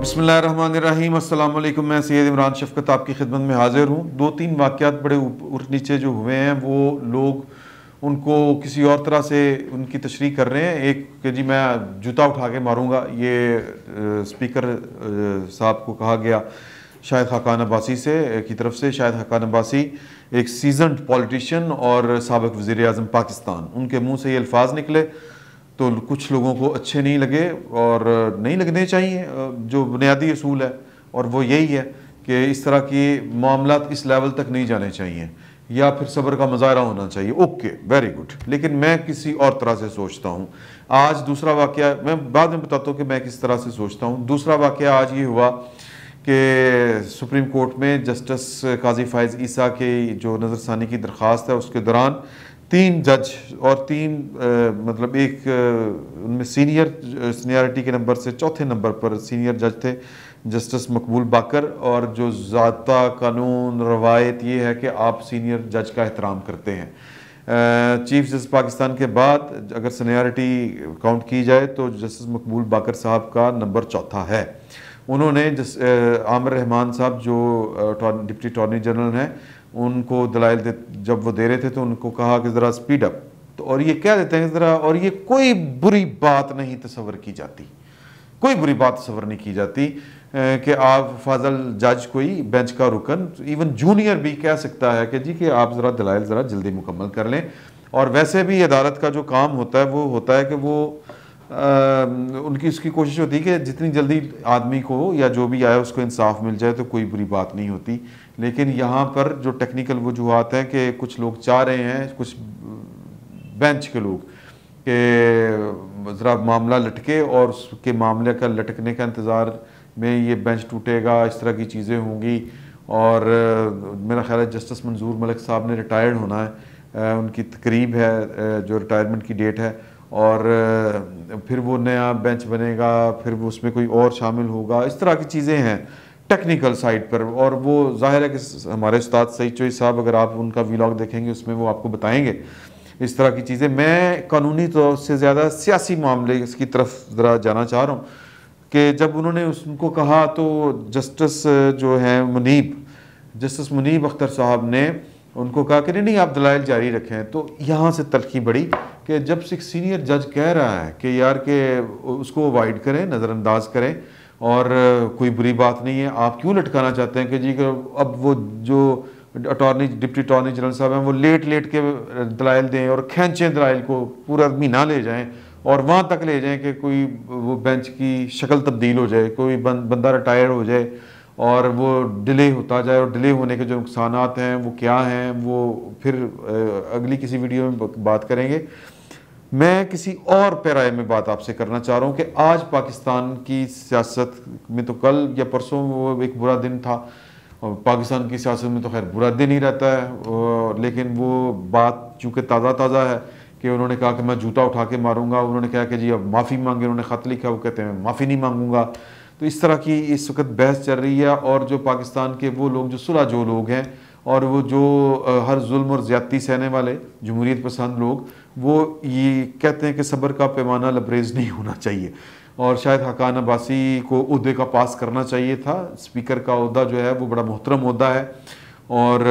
बसमीम अल्लाम मैं सैद इमरान शफकत आपकी खिदमत में हाज़िर हूँ दो तीन वाक़ात बड़े उठ नीचे जो हुए हैं वो लोग उनको किसी और तरह से उनकी तशरी कर रहे हैं एक कि जी मैं जूता उठा के मारूँगा ये स्पीकर साहब को कहा गया शायद हकान अब्बासी से की तरफ से शायद हकान अब्बासी एक सीजनड पॉलिटिशियन और सबक वज़ी अजम पाकिस्तान उनके मुँह से ये अल्फाज निकले तो कुछ लोगों को अच्छे नहीं लगे और नहीं लगने चाहिए जो बुनियादी असूल है और वो यही है कि इस तरह के मामला इस लेवल तक नहीं जाने चाहिए या फिर सब्र का मुजाहरा होना चाहिए ओके वेरी गुड लेकिन मैं किसी और तरह से सोचता हूँ आज दूसरा वाक़ मैं बाद में बताता हूँ कि मैं किस तरह से सोचता हूँ दूसरा वाक्य आज ये हुआ कि सुप्रीम कोर्ट में जस्टिस काजी फ़ायज़ ईसा के जो नज़रसानी की दरख्वास्त है उसके दौरान तीन जज और तीन आ, मतलब एक उनमें सीनियर सीनियरिटी के नंबर से चौथे नंबर पर सीनियर जज थे जस्टिस मकबूल बाकर और जो ज़्यादा कानून रवायत ये है कि आप सीनियर जज का एहतराम करते हैं चीफ जस्टिस पाकिस्तान के बाद अगर सीनियरिटी काउंट की जाए तो जस्टिस मकबूल बाकर साहब का नंबर चौथा है उन्होंने जस आमिर रहमान साहब जो डिप्टी अटॉर्नी जनरल हैं उनको दलाइल दे जब वो दे रहे थे तो उनको कहा कि ज़रा स्पीड अप तो और ये कह देते हैं ज़रा और ये कोई बुरी बात नहीं तस्वर की जाती कोई बुरी बात तस्वर नहीं की जाती कि आप फाजल जज कोई बेंच का रुकन इवन जूनियर भी कह सकता है कि जी कि आप ज़रा दलाइल ज़रा जल्दी मुकम्मल कर लें और वैसे भी अदालत का जो काम होता है वो होता है कि वो आ, उनकी उसकी कोशिश होती है कि जितनी जल्दी आदमी को या जो भी आया उसको इंसाफ मिल जाए तो कोई बुरी बात नहीं होती लेकिन यहाँ पर जो टेक्निकल वजूहत हैं कि कुछ लोग चाह रहे हैं कुछ बेंच के लोग के ज़रा मामला लटके और उसके मामले का लटकने का इंतज़ार में ये बेंच टूटेगा इस तरह की चीज़ें होंगी और मेरा ख्याल है जस्टिस मंजूर मलिक साहब ने रिटायर्ड होना है उनकी तकरीब है जो रिटायरमेंट की डेट है और फिर वो नया बेंच बनेगा फिर वो उसमें कोई और शामिल होगा इस तरह की चीज़ें हैं टेक्निकल साइड पर और वो जाहिर है कि हमारे उस्ताद सईद चोई साहब अगर आप उनका व्लॉग देखेंगे उसमें वो आपको बताएंगे इस तरह की चीज़ें मैं कानूनी तौर तो से ज़्यादा सियासी मामले की तरफ ज़रा जाना चाह रहा हूँ कि जब उन्होंने उसको कहा तो जस्टिस जो है मुनीब जस्टिस मुनीब अख्तर साहब ने उनको कहा कि नहीं नहीं आप दलाइल जारी रखें तो यहाँ से तलखी बढ़ी कि जब से सीनियर जज कह रहा है कि यार के उसको अवॉइड करें नज़रअंदाज करें और कोई बुरी बात नहीं है आप क्यों लटकाना चाहते हैं कि जी अब वो जो अटॉर्नी डिप्टी अटॉर्नी जनरल साहब हैं वो लेट लेट के दलाइल दें और खींचें दलाइल को पूरा महीना ले जाएं और वहाँ तक ले जाएं कि कोई वो बेंच की शक्ल तब्दील हो जाए कोई बंदा रिटायर्ड हो जाए और वो डिले होता जाए और डिले होने के जो नुकसान हैं वो क्या हैं वो फिर अगली किसी वीडियो में बात करेंगे मैं किसी और पैराए में बात आपसे करना चाह रहा हूँ कि आज पाकिस्तान की सियासत में तो कल या परसों वो एक बुरा दिन था और पाकिस्तान की सियासत में तो खैर बुरा दिन ही रहता है लेकिन वो बात चूँकि ताज़ा ताज़ा है कि उन्होंने कहा कि मैं जूता उठा के मारूंगा उन्होंने कहा कि जी अब माफ़ी मांगे उन्होंने ख़त लिखा वो कहते हैं माफ़ी नहीं मांगूंगा तो इस तरह की इस वक्त बहस चल रही है और जो पाकिस्तान के वो लोग जो सुलह जो लोग हैं और वो जो हर जुल्म और ज़्यादती सहने वाले जमहूरीत पसंद लोग वो ये कहते हैं कि सब्र का पैमाना लबरेज नहीं होना चाहिए और शायद हकान अब्बासी को उहदे का पास करना चाहिए था स्पीकर का अहदा जो है वो बड़ा मोहतरम अहदा है और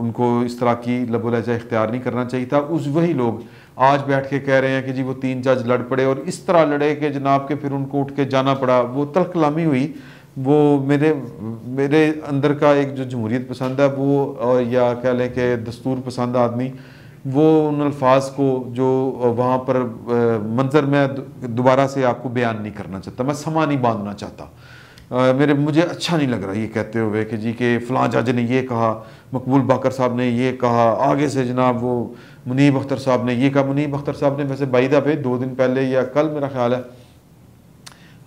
उनको इस तरह की लहजा इख्तियार नहीं करना चाहिए था उस वही लोग आज बैठ के कह रहे हैं कि जी वो तीन जज लड़ पड़े और इस तरह लड़े कि जनाब के फिर उनको उठ के जाना पड़ा वो तलकलामी हुई वो मेरे मेरे अंदर का एक जो जमहूरीत पसंद है वो और या कह लें कि दस्तूर पसंद आदमी वो उन अल्फाज को जो वहाँ पर मंजर में दोबारा से आपको बयान नहीं करना चाहता मैं समा नहीं बांधना चाहता मेरे मुझे अच्छा नहीं लग रहा ये कहते हुए कि जी के फलां जज ने ये कहा मकबूल बाकर साहब ने ये कहा आगे से जनाब वो मुनीब अख्तर साहब ने ये कहा मुनीब अख्तर साहब ने वैसे बाईदा पे दो दिन पहले या कल मेरा ख्याल है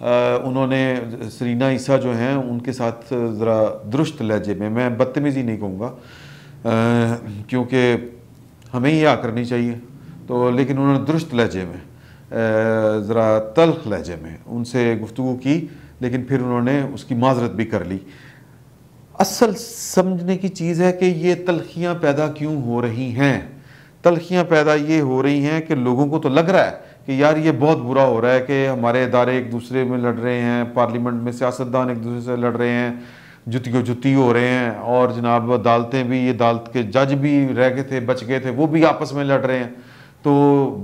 उन्होंने सरीना ईसा जो हैं उनके साथ ज़रा दुरुस्त लहजे में मैं बदतमीज़ी नहीं कहूँगा क्योंकि हमें ही आ करनी चाहिए तो लेकिन उन्होंने दुरुस्त लहजे में ज़रा तलख लहजे में उनसे गुफ्तु की लेकिन फिर उन्होंने उसकी माजरत भी कर ली असल समझने की चीज़ है कि ये तलखियाँ पैदा क्यों हो रही हैं तलखियाँ पैदा ये हो रही हैं कि लोगों को तो लग रहा है कि यार ये बहुत बुरा हो रहा है कि हमारे इदारे एक दूसरे में लड़ रहे हैं पार्लियामेंट में सियासतदान एक दूसरे से लड़ रहे हैं जुतियों जुती हो रहे हैं और जनाब अदालतें भी ये अदालत के जज भी रह गए थे बच गए थे वो भी आपस में लड़ रहे हैं तो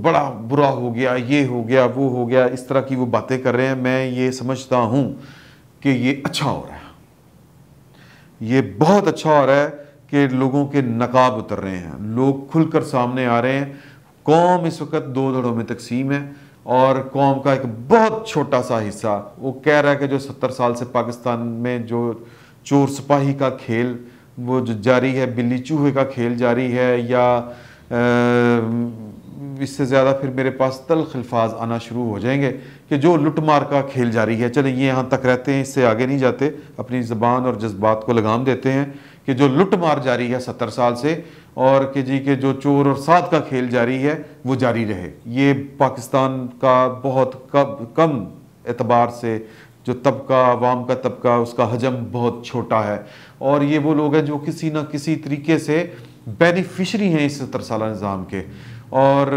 बड़ा बुरा हो गया ये हो गया वो हो गया इस तरह की वो बातें कर रहे हैं मैं ये समझता हूँ कि ये अच्छा हो रहा है ये बहुत अच्छा हो रहा है कि लोगों के नकाब उतर रहे हैं लोग खुलकर सामने आ रहे हैं कौम इस वक्त दो धड़ों में तकसीम है और कौम का एक बहुत छोटा सा हिस्सा वो कह रहा है कि जो सत्तर साल से पाकिस्तान में जो चोर सिपाही का खेल वो जो जारी है बिल्ली चूहे का खेल जारी है या इससे ज़्यादा फिर मेरे पास तलख अल्फाज आना शुरू हो जाएंगे कि जो लुटमार का खेल जारी है चले ये यहाँ तक रहते हैं इससे आगे नहीं जाते अपनी ज़बान और जज्बात को लगाम देते हैं कि जो लुटमार जारी है सत्तर साल से और कि जी के जो चोर और साथ का खेल जारी है वो जारी रहे ये पाकिस्तान का बहुत कब कम एतबार से जो तबका आवाम का तबका उसका हजम बहुत छोटा है और ये वो लोग हैं जो किसी ना किसी तरीके से बेनिफिशरी हैं इस तरसाला निज़ाम के और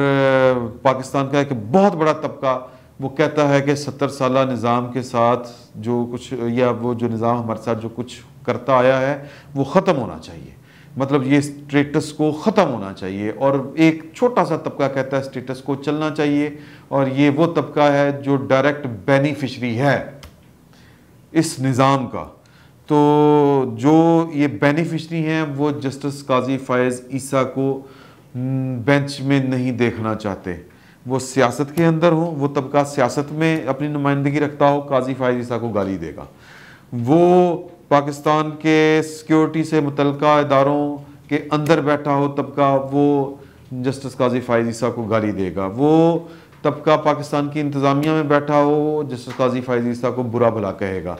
पाकिस्तान का एक बहुत बड़ा तबका वो कहता है कि सत्तर साल निज़ाम के साथ जो कुछ या वो जो निज़ाम हमारे साथ जो कुछ करता आया है वो ख़त्म होना चाहिए मतलब ये स्टेटस को ख़त्म होना चाहिए और एक छोटा सा तबका कहता है स्टेटस को चलना चाहिए और ये वो तबका है जो डायरेक्ट बेनिफिशरी है इस निज़ाम का तो जो ये बेनिफिशरी हैं वो जस्टिस काजी फ़ायज़ ईसा को बेंच हम्म, में नहीं देखना चाहते वो सियासत के अंदर हो वो तबका सियासत में अपनी नुमाइंदगी रखता हो काजी फ़ायज़ ईसा को गाली देगा वो पाकिस्तान के सिक्योरिटी से मुतल इदारों के अंदर बैठा हो तबका वो जस्टिस काजी फायजी साहब को गाली देगा वो तबका पाकिस्तान की इंतज़ामिया में बैठा हो जस्टिस काजी फायजी साहब को बुरा भला कहेगा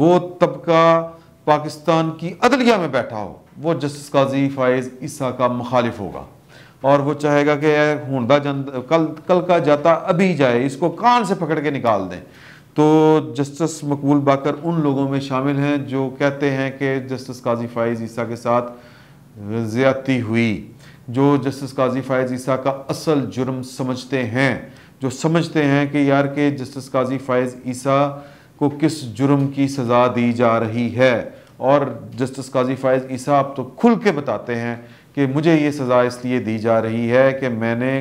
वो तबका पाकिस्तान की अदलिया में बैठा हो वो जस्टिस काजी फायज़ ईसा का मुखालिफ होगा और वो चाहेगा कि होंडा जन कल कल का जाता अभी जाए इसको कान से पकड़ के निकाल दें तो जस्टिस मकबूल बाकर उन लोगों में शामिल हैं जो कहते हैं कि जस्टिस काजी फ़ायज़ ईसा के साथ ज़्यादती हुई जो जस्टिस काजी फ़ायज़ ईसा का असल जुर्म समझते हैं जो समझते हैं कि यार के जस्टिस काजी फ़ायज़ ईसा को किस जुर्म की सज़ा दी जा रही है और जस्टिस काजी फ़ायज़ ईसा आप तो खुल के बताते हैं कि मुझे ये सज़ा इसलिए दी जा रही है कि मैंने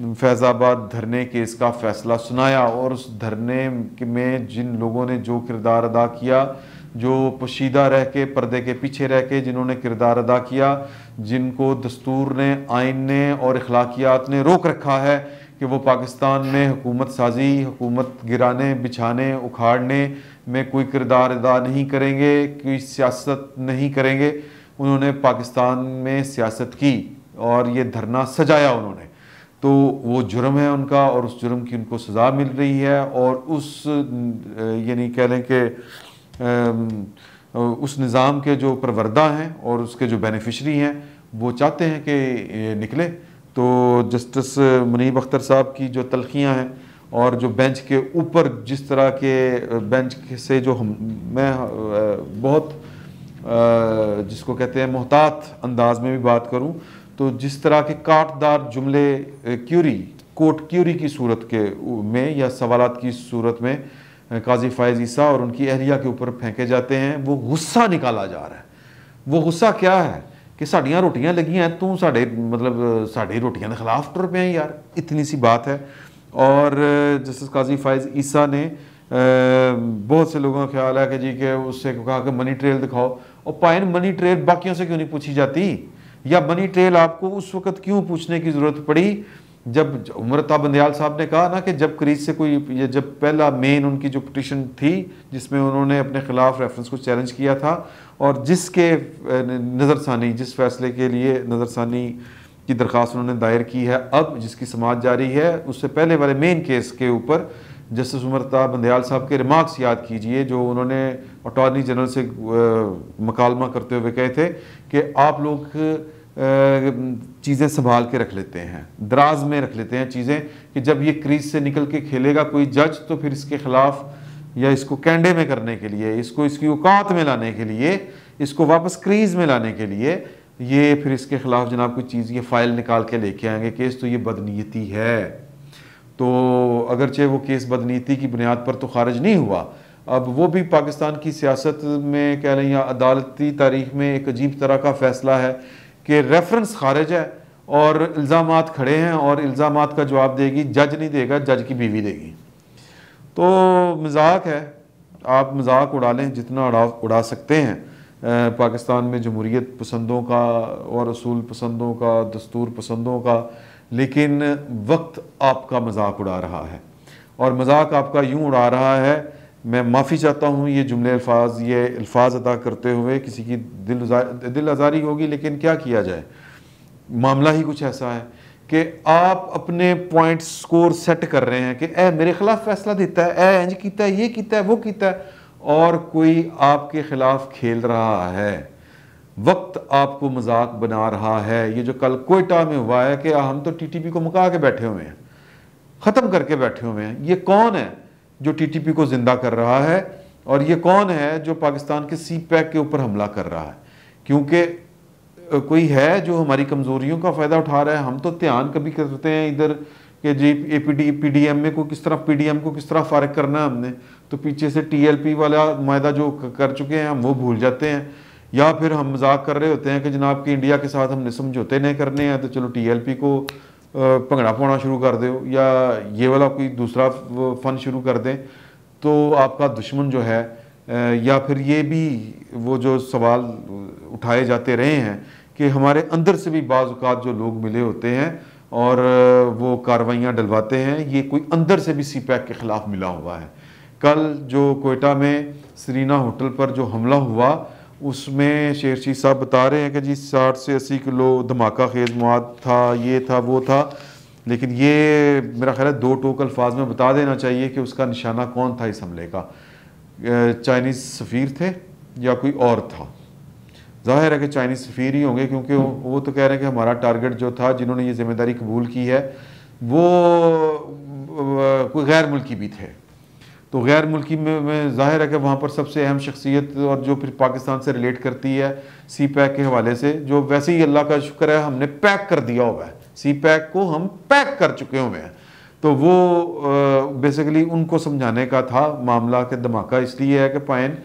फैज़ाबाद धरने केस का फैसला सुनाया और उस धरने में जिन लोगों ने जो किरदार अदा किया जो पोशीदा रह के पर्दे के पीछे रह के जिन्होंने किरदार अदा किया जिनको दस्तूर ने आइन ने और अखलाकियात ने रोक रखा है कि वो पाकिस्तान में हुकूमत साजी हुकूमत गिराने बिछाने उखाड़ने में कोई किरदार अदा नहीं करेंगे कोई सियासत नहीं करेंगे उन्होंने पाकिस्तान में सियासत की और ये धरना सजाया उन्होंने तो वो जुर्म है उनका और उस जुर्म की उनको सज़ा मिल रही है और उस यानी कह लें कि उस निज़ाम के जो परवरदा हैं और उसके जो बेनिफिशरी हैं वो चाहते हैं कि निकले तो जस्टिस मुनीब अख्तर साहब की जो तलखियाँ हैं और जो बेंच के ऊपर जिस तरह के बेंच से जो हम मैं बहुत जिसको कहते हैं मोहतात अंदाज में भी बात करूं तो जिस तरह के काटदार जुमले क्यूरी कोट क्यूरी की सूरत के में या सवाल की सूरत में काजी फ़ायज़ ईसा और उनकी अहलिया के ऊपर फेंके जाते हैं वो गुस्सा निकाला जा रहा है वो गुस्सा क्या है कि साड़ियाँ रोटियाँ लगियाँ तू साढ़े मतलब साढ़े रोटियाँ के खिलाफ तुर पे हैं यार इतनी सी बात है और जस्टिस काजी फ़ायज़ ईसा ने बहुत से लोगों का ख्याल है कि जी के उससे कहा कि मनी ट्रेल दिखाओ और पाइन मनी ट्रेल बाकियों से क्यों नहीं पूछी जाती या मनी ट्रेल आपको उस वक्त क्यों पूछने की ज़रूरत पड़ी जब उमर बंदयाल साहब ने कहा ना कि जब करीज से कोई या जब पहला मेन उनकी जो पटिशन थी जिसमें उन्होंने अपने खिलाफ रेफरेंस को चैलेंज किया था और जिसके नज़रसानी जिस फैसले के लिए नज़रसानी की दरख्वास्त उन्होंने दायर की है अब जिसकी समाज जारी है उससे पहले वाले मेन केस के ऊपर जस्टिस उमरता बंदयाल साहब के रिमार्क्स याद कीजिए जो उन्होंने अटॉर्नी जनरल से मकालमा करते हुए कहे थे कि आप लोग चीज़ें संभाल के रख लेते हैं दराज में रख लेते हैं चीज़ें कि जब ये क्रीज से निकल के खेलेगा कोई जज तो फिर इसके ख़िलाफ़ या इसको कैंडे में करने के लिए इसको इसकी औकात में लाने के लिए इसको वापस क्रीज में लाने के लिए ये फिर इसके ख़िलाफ़ जनाब कोई चीज़ ये फ़ाइल निकाल के लेके आएंगे केस तो ये बदनीयती है तो अगरचे वो केस बदनीति की बुनियाद पर तो खारिज नहीं हुआ अब वो भी पाकिस्तान की सियासत में कह लें या अदालती तारीख में एक अजीब तरह का फैसला है कि रेफरेंस खारिज है और इल्ज़ाम खड़े हैं और इल्ज़ाम का जवाब देगी जज नहीं देगा जज की बीवी देगी तो मजाक है आप मजाक उड़ा लें जितना उड़ा उड़ा सकते हैं पाकिस्तान में जमहूरीत पसंदों का और असूल पसंदों का दस्तूर पसंदों का लेकिन वक्त आपका मजाक उड़ा रहा है और मजाक आपका यूँ उड़ा रहा है मैं माफ़ी चाहता हूँ ये जुमले अल्फाज ये अल्फाज अदा करते हुए किसी की दिल दिल आज़ारी होगी लेकिन क्या किया जाए मामला ही कुछ ऐसा है कि आप अपने पॉइंट स्कोर सेट कर रहे हैं कि ए मेरे ख़िलाफ़ फैसला देता है ए इंज किता है ये किता है वो किता है और कोई आपके ख़िलाफ़ खेल रहा है वक्त आपको मजाक बना रहा है ये जो कल कोयटा में हुआ है कि हम तो टीटीपी को मुका के बैठे हुए हैं ख़त्म करके बैठे हुए हैं ये कौन है जो टीटीपी को ज़िंदा कर रहा है और ये कौन है जो पाकिस्तान के सी पैक के ऊपर हमला कर रहा है क्योंकि कोई है जो हमारी कमज़ोरियों का फ़ायदा उठा रहा है हम तो ध्यान कभी करते हैं इधर कि G A P D P D M में को किस तरह पी डी एम को किस तरह फ़ारग करना है हमने तो पीछे से टी एल पी वाला मायदा जो कर चुके हैं हम वो भूल जाते हैं या फिर हम मजाक कर रहे होते हैं कि जनाब कि इंडिया के साथ हमने समझौते नहीं करने हैं तो चलो टीएलपी को भंगड़ा पाना शुरू कर दो या ये वाला कोई दूसरा फन शुरू कर दें तो आपका दुश्मन जो है या फिर ये भी वो जो सवाल उठाए जाते रहे हैं कि हमारे अंदर से भी बाज़ात जो लोग मिले होते हैं और वो कार्रवाइयाँ डलवाते हैं ये कोई अंदर से भी सी पैक के ख़िलाफ़ मिला हुआ है कल जो कोयटा में सरीना होटल पर जो हमला हुआ उसमें शेरशी साहब बता रहे हैं कि जी साठ से अस्सी किलो धमाका खेज मवाद था ये था वो था लेकिन ये मेरा ख्याल है दो टोक अल्फाज में बता देना चाहिए कि उसका निशाना कौन था इस हमले का चाइनीज़ सफ़ीर थे या कोई और था जाहिर है कि चाइनीज़ सफ़ीर ही होंगे क्योंकि वो तो कह रहे हैं कि हमारा टारगेट जो था जिन्होंने ये जिम्मेदारी कबूल की है वो कोई गैर मुल्की भी थे तो गैर मुल्की में, में जाहिर है कि वहाँ पर सबसे अहम शख्सियत और जो फिर पाकिस्तान से रिलेट करती है सी पैक के हवाले से जो वैसे ही अल्लाह का शुक्र है हमने पैक कर दिया हुआ है सी पैक को हम पैक कर चुके हुए हैं तो वो बेसिकली उनको समझाने का था मामला के धमाका इसलिए है कि पायन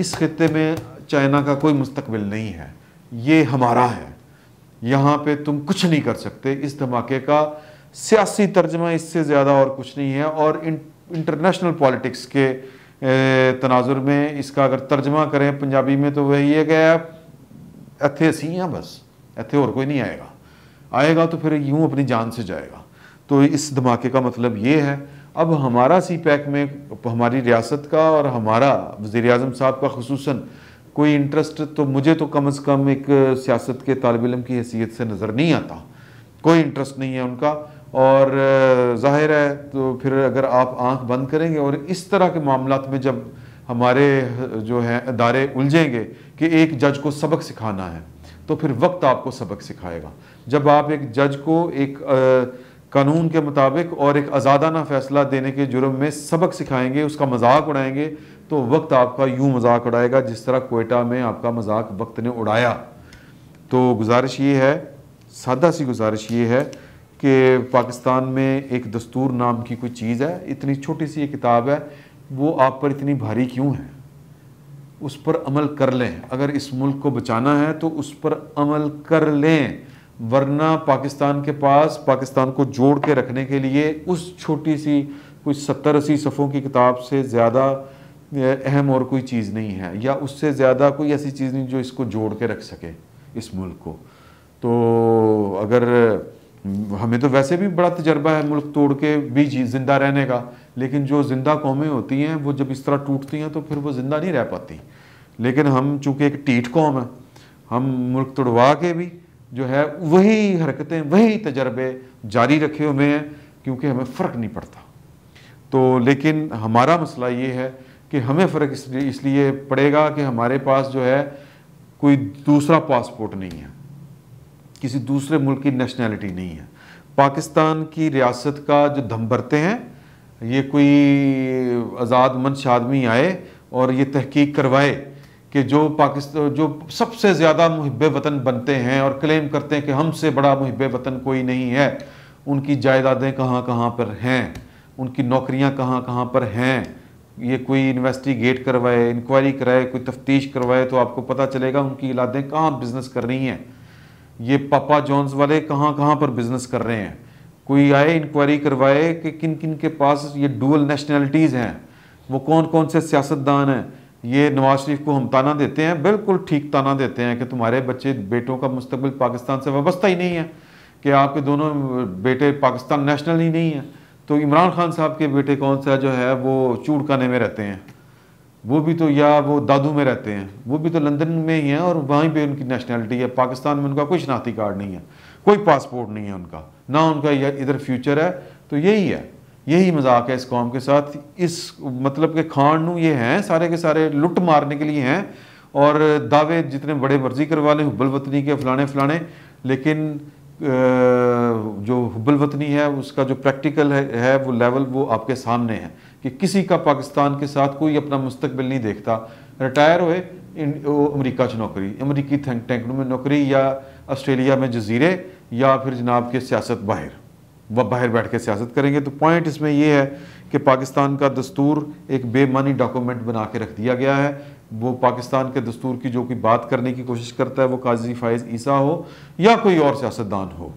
इस खत्े में चाइना का कोई मुस्तबिल नहीं है ये हमारा है यहाँ पर तुम कुछ नहीं कर सकते इस धमाके का सियासी तर्जमा इससे ज़्यादा और कुछ नहीं है और इन इंटरनेशनल पॉलिटिक्स के तनाजुर में इसका अगर तर्जमा करें पंजाबी में तो वह ये कि आप अथे सी हैं बस अथे और कोई नहीं आएगा आएगा तो फिर यूँ अपनी जान से जाएगा तो इस धमाके का मतलब ये है अब हमारा सी पैक में हमारी रियासत का और हमारा वजीर अजम साहब का खसूस कोई इंटरेस्ट तो मुझे तो कम अज़ कम एक सियासत के तालब इम की हैसियत से नज़र नहीं आता कोई इंटरेस्ट नहीं है उनका और ज़ाहिर है तो फिर अगर आप आंख बंद करेंगे और इस तरह के मामला में जब हमारे जो है अदारे उलझेंगे कि एक जज को सबक सिखाना है तो फिर वक्त आपको सबक सिखाएगा जब आप एक जज को एक कानून के मुताबिक और एक आज़ादाना फैसला देने के जुर्म में सबक सिखाएंगे उसका मजाक उड़ाएंगे तो वक्त आपका यूँ मजाक उड़ाएगा जिस तरह कोयटा में आपका मजाक वक्त ने उड़ाया तो गुजारिश ये है सादा सी गुजारिश ये है कि पाकिस्तान में एक दस्तूर नाम की कोई चीज़ है इतनी छोटी सी ये किताब है वो आप पर इतनी भारी क्यों है उस पर अमल कर लें अगर इस मुल्क को बचाना है तो उस पर अमल कर लें वरना पाकिस्तान के पास पाकिस्तान को जोड़ के रखने के लिए उस छोटी सी कोई सत्तर अस्सी सफ़ों की किताब से ज़्यादा अहम और कोई चीज़ नहीं है या उससे ज़्यादा कोई ऐसी चीज़ नहीं जो इसको जोड़ के रख सके इस मुल्क को तो अगर हम्म, हमें तो वैसे भी बड़ा तजर्बा है मुल्क तोड़ के भी ज़िंदा रहने का लेकिन जो ज़िंदा कौमें होती हैं वो जब इस तरह टूटती हैं तो फिर वो ज़िंदा नहीं रह पाती लेकिन हम चूँकि एक टीट कौम है हम मुल्क तोड़वा के भी जो है वही हरकतें वही तजर्बे जारी रखे हुए हैं क्योंकि हमें फ़र्क नहीं पड़ता तो लेकिन हमारा मसला ये है कि हमें फ़र्क इसलिए पड़ेगा कि हमारे पास जो है कोई दूसरा पासपोर्ट नहीं है किसी दूसरे मुल्क की नेशनैलिटी नहीं है पाकिस्तान की रियासत का जो धम भरते हैं ये कोई आज़ाद मंश आदमी आए और ये तहकीक करवाए कि जो पाकिस्तान जो सबसे ज़्यादा महब वतन बनते हैं और क्लेम करते हैं कि हमसे बड़ा महब वतन कोई नहीं है उनकी जायदादें कहाँ कहाँ पर हैं उनकी नौकरियाँ कहाँ कहाँ पर हैं ये कोई इन्वेस्टिगेट करवाए इंक्वायरी कराए कोई तफ्तीश करवाए तो आपको पता चलेगा उनकी इलादें कहाँ बिज़नेस कर रही हैं ये पापा जॉन्स वाले कहाँ कहाँ पर बिजनेस कर रहे हैं कोई आए इंक्वायरी करवाए कि किन किन के पास ये डुअल नेशनैलिटीज़ हैं वो कौन कौन से सियासतदान हैं ये नवाज शरीफ को हम ताना देते हैं बिल्कुल ठीक ताना देते हैं कि तुम्हारे बच्चे बेटों का मुस्तबिल पाकिस्तान से वाबस्ता ही नहीं है कि आपके दोनों बेटे पाकिस्तान नेशनल ही नहीं है तो इमरान खान साहब के बेटे कौन सा जो है वो चूड़काने में रहते हैं वो भी तो या वो दादू में रहते हैं वो भी तो लंदन में ही हैं और वहीं पे उनकी नेशनैलिटी है पाकिस्तान में उनका कोई शनाती कार्ड नहीं है कोई पासपोर्ट नहीं है उनका ना उनका इधर फ्यूचर है तो यही है यही मजाक है इस कौम के साथ इस मतलब के खान ये हैं सारे के सारे लुट मारने के लिए हैं और दावे जितने बड़े मर्जी करवा लें हुब्बल वतनी के फलाने फलाने लेकिन जो हुब्बल वतनी है उसका जो प्रैक्टिकल है, है वो लेवल वो आपके सामने है कि किसी का पाकिस्तान के साथ कोई अपना मुस्तबिल नहीं देखता रिटायर हुए अमरीका च नौकरी अमरीकी थिंक टैंक में नौकरी या आस्ट्रेलिया में जजीरे या फिर जनाब के सियासत बाहर वह बाहर बैठ के सियासत करेंगे तो पॉइंट इसमें यह है कि पाकिस्तान का दस्तूर एक बेमानी डॉक्यूमेंट बना के रख दिया गया है वो पाकिस्तान के दस्तूर की जो कोई बात करने की कोशिश करता है वो काजी फ़ायज़ ईसा हो या कोई और सियासतदान हो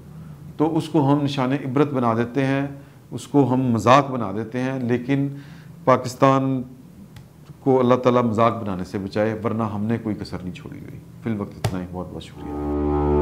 तो उसको हम निशान इबरत बना देते हैं उसको हम मजाक बना देते हैं लेकिन पाकिस्तान को अल्लाह ताला मजाक बनाने से बचाए वरना हमने कोई कसर नहीं छोड़ी हुई फिल वक्त इतना ही बहुत बहुत शुक्रिया